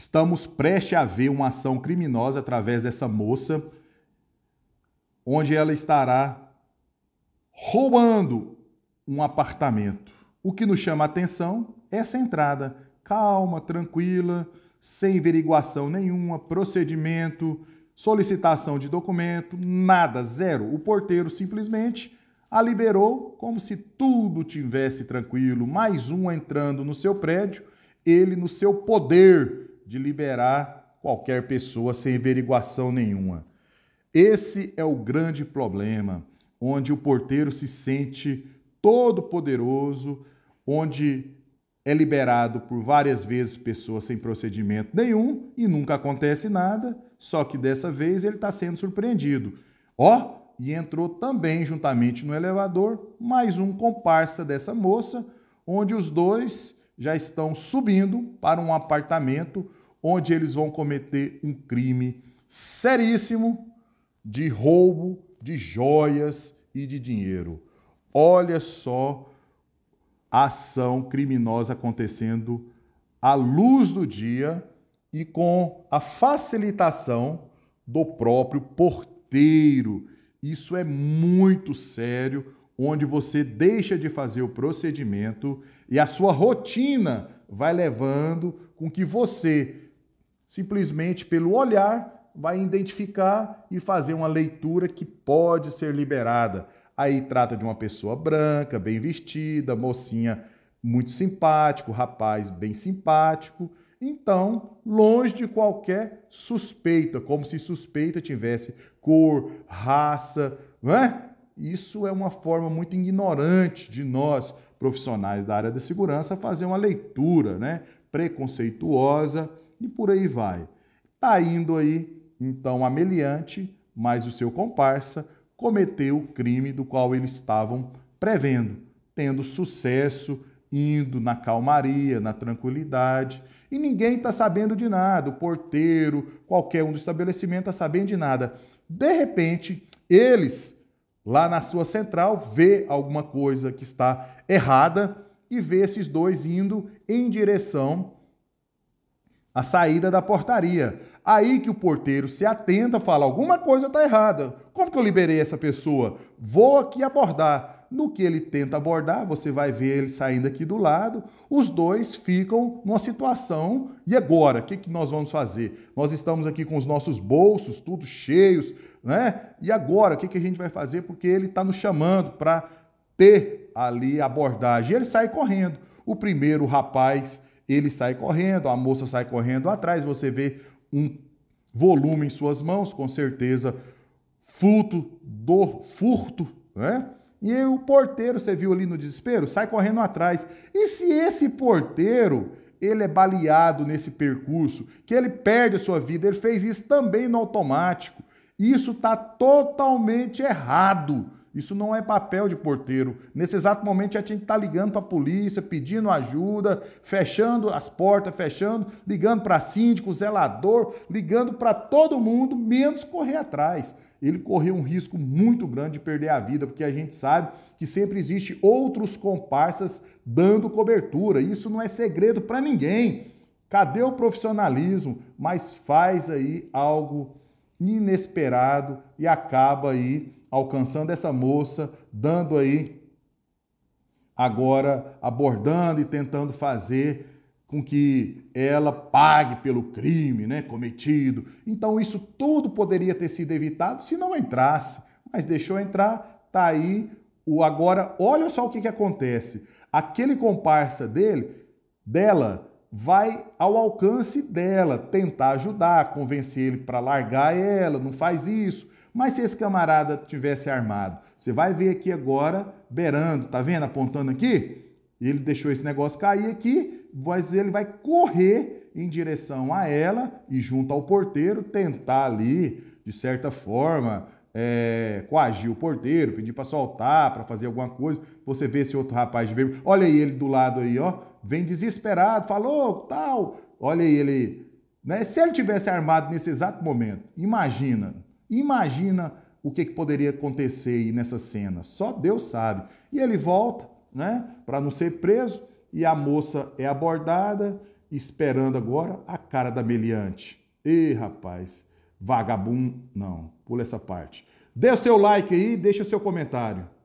Estamos prestes a ver uma ação criminosa através dessa moça, onde ela estará roubando um apartamento. O que nos chama a atenção é essa entrada calma, tranquila, sem averiguação nenhuma, procedimento, solicitação de documento, nada, zero. O porteiro simplesmente a liberou como se tudo tivesse tranquilo, mais um entrando no seu prédio, ele no seu poder de liberar qualquer pessoa sem averiguação nenhuma. Esse é o grande problema, onde o porteiro se sente todo poderoso, onde é liberado por várias vezes pessoas sem procedimento nenhum e nunca acontece nada, só que dessa vez ele está sendo surpreendido. Ó, oh, e entrou também juntamente no elevador mais um comparsa dessa moça, onde os dois já estão subindo para um apartamento onde eles vão cometer um crime seríssimo de roubo de joias e de dinheiro. Olha só a ação criminosa acontecendo à luz do dia e com a facilitação do próprio porteiro. Isso é muito sério, onde você deixa de fazer o procedimento e a sua rotina vai levando com que você simplesmente pelo olhar, vai identificar e fazer uma leitura que pode ser liberada. Aí trata de uma pessoa branca, bem vestida, mocinha muito simpático, rapaz bem simpático. Então, longe de qualquer suspeita, como se suspeita tivesse cor, raça, é? Isso é uma forma muito ignorante de nós, profissionais da área da segurança, fazer uma leitura né, preconceituosa e por aí vai. Tá indo aí, então, a meliante, mas o seu comparsa cometeu o crime do qual eles estavam prevendo, tendo sucesso, indo na calmaria, na tranquilidade, e ninguém está sabendo de nada, o porteiro, qualquer um do estabelecimento está sabendo de nada. De repente, eles lá na sua central vê alguma coisa que está errada e vê esses dois indo em direção a saída da portaria. Aí que o porteiro se atenta, fala: alguma coisa está errada. Como que eu liberei essa pessoa? Vou aqui abordar. No que ele tenta abordar, você vai ver ele saindo aqui do lado. Os dois ficam numa situação. E agora? O que, que nós vamos fazer? Nós estamos aqui com os nossos bolsos tudo cheios, né? E agora? O que, que a gente vai fazer? Porque ele está nos chamando para ter ali abordagem. E ele sai correndo. O primeiro rapaz ele sai correndo, a moça sai correndo atrás, você vê um volume em suas mãos, com certeza furto do furto, né? E aí, o porteiro, você viu ali no desespero, sai correndo atrás. E se esse porteiro ele é baleado nesse percurso, que ele perde a sua vida, ele fez isso também no automático. Isso está totalmente errado. Isso não é papel de porteiro. Nesse exato momento já tinha que estar tá ligando para a polícia, pedindo ajuda, fechando as portas, fechando, ligando para síndico, zelador, ligando para todo mundo, menos correr atrás. Ele correu um risco muito grande de perder a vida, porque a gente sabe que sempre existe outros comparsas dando cobertura. Isso não é segredo para ninguém. Cadê o profissionalismo? Mas faz aí algo inesperado e acaba aí alcançando essa moça, dando aí agora abordando e tentando fazer com que ela pague pelo crime, né, cometido. Então isso tudo poderia ter sido evitado se não entrasse, mas deixou entrar, tá aí o agora, olha só o que que acontece. Aquele comparsa dele, dela, vai ao alcance dela, tentar ajudar, convencer ele para largar ela, não faz isso. Mas se esse camarada tivesse armado, você vai ver aqui agora, beirando, tá vendo? Apontando aqui, ele deixou esse negócio cair aqui, mas ele vai correr em direção a ela e junto ao porteiro tentar ali, de certa forma, é, coagir o porteiro, pedir para soltar, para fazer alguma coisa. Você vê esse outro rapaz de vermelho. Olha aí ele do lado aí, ó vem desesperado, falou, tal. Olha aí, ele. Né? Se ele tivesse armado nesse exato momento, imagina, imagina o que, que poderia acontecer aí nessa cena. Só Deus sabe. E ele volta, né, para não ser preso, e a moça é abordada, esperando agora a cara da meliante. Ei, rapaz, vagabundo, não, pula essa parte. Dê o seu like aí, deixa o seu comentário.